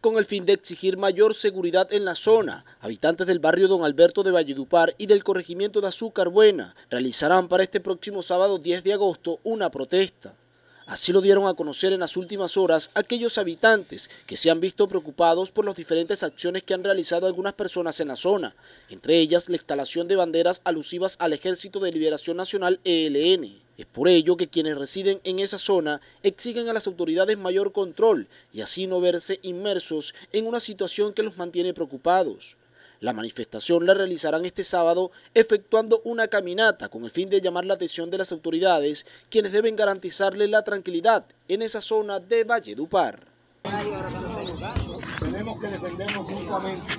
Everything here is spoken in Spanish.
Con el fin de exigir mayor seguridad en la zona, habitantes del barrio Don Alberto de Valledupar y del corregimiento de Azúcar Buena realizarán para este próximo sábado 10 de agosto una protesta. Así lo dieron a conocer en las últimas horas aquellos habitantes que se han visto preocupados por las diferentes acciones que han realizado algunas personas en la zona, entre ellas la instalación de banderas alusivas al Ejército de Liberación Nacional ELN. Es por ello que quienes residen en esa zona exigen a las autoridades mayor control y así no verse inmersos en una situación que los mantiene preocupados. La manifestación la realizarán este sábado efectuando una caminata con el fin de llamar la atención de las autoridades, quienes deben garantizarle la tranquilidad en esa zona de Valledupar. Tenemos que